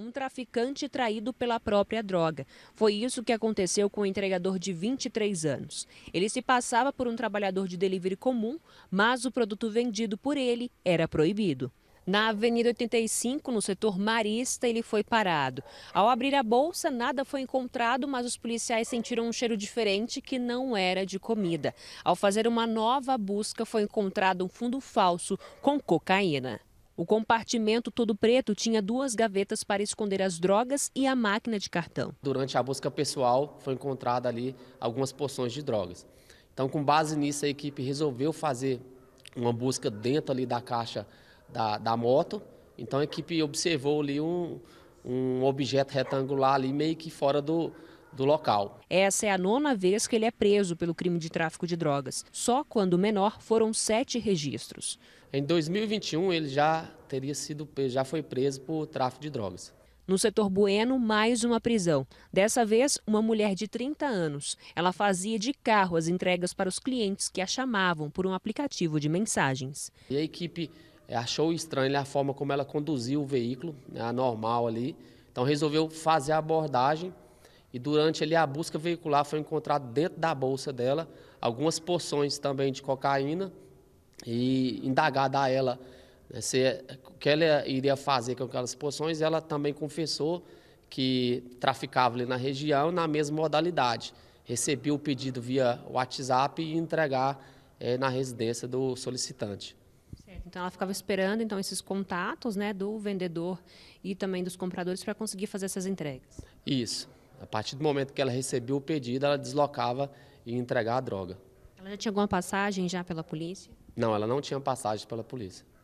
um traficante traído pela própria droga. Foi isso que aconteceu com o entregador de 23 anos. Ele se passava por um trabalhador de delivery comum, mas o produto vendido por ele era proibido. Na Avenida 85, no setor marista, ele foi parado. Ao abrir a bolsa, nada foi encontrado, mas os policiais sentiram um cheiro diferente que não era de comida. Ao fazer uma nova busca, foi encontrado um fundo falso com cocaína. O compartimento todo preto tinha duas gavetas para esconder as drogas e a máquina de cartão. Durante a busca pessoal foi encontrada ali algumas porções de drogas. Então, com base nisso, a equipe resolveu fazer uma busca dentro ali da caixa da, da moto. Então, a equipe observou ali um, um objeto retangular ali meio que fora do, do local. Essa é a nona vez que ele é preso pelo crime de tráfico de drogas. Só quando menor foram sete registros. Em 2021 ele já teria sido já foi preso por tráfico de drogas. No setor Bueno, mais uma prisão. Dessa vez, uma mulher de 30 anos. Ela fazia de carro as entregas para os clientes que a chamavam por um aplicativo de mensagens. E a equipe eh, achou estranha a forma como ela conduziu o veículo, né, anormal ali. Então resolveu fazer a abordagem e durante ali a busca veicular foi encontrado dentro da bolsa dela algumas porções também de cocaína e indagada a ela né, se, é, o que ela iria fazer com aquelas porções, ela também confessou que traficava ali na região na mesma modalidade. Recebia o pedido via WhatsApp e entregar é, na residência do solicitante. Certo. Então ela ficava esperando então esses contatos, né, do vendedor e também dos compradores para conseguir fazer essas entregas. Isso. A partir do momento que ela recebeu o pedido, ela deslocava e entregava a droga. Ela já tinha alguma passagem já pela polícia? Não, ela não tinha passagem pela polícia.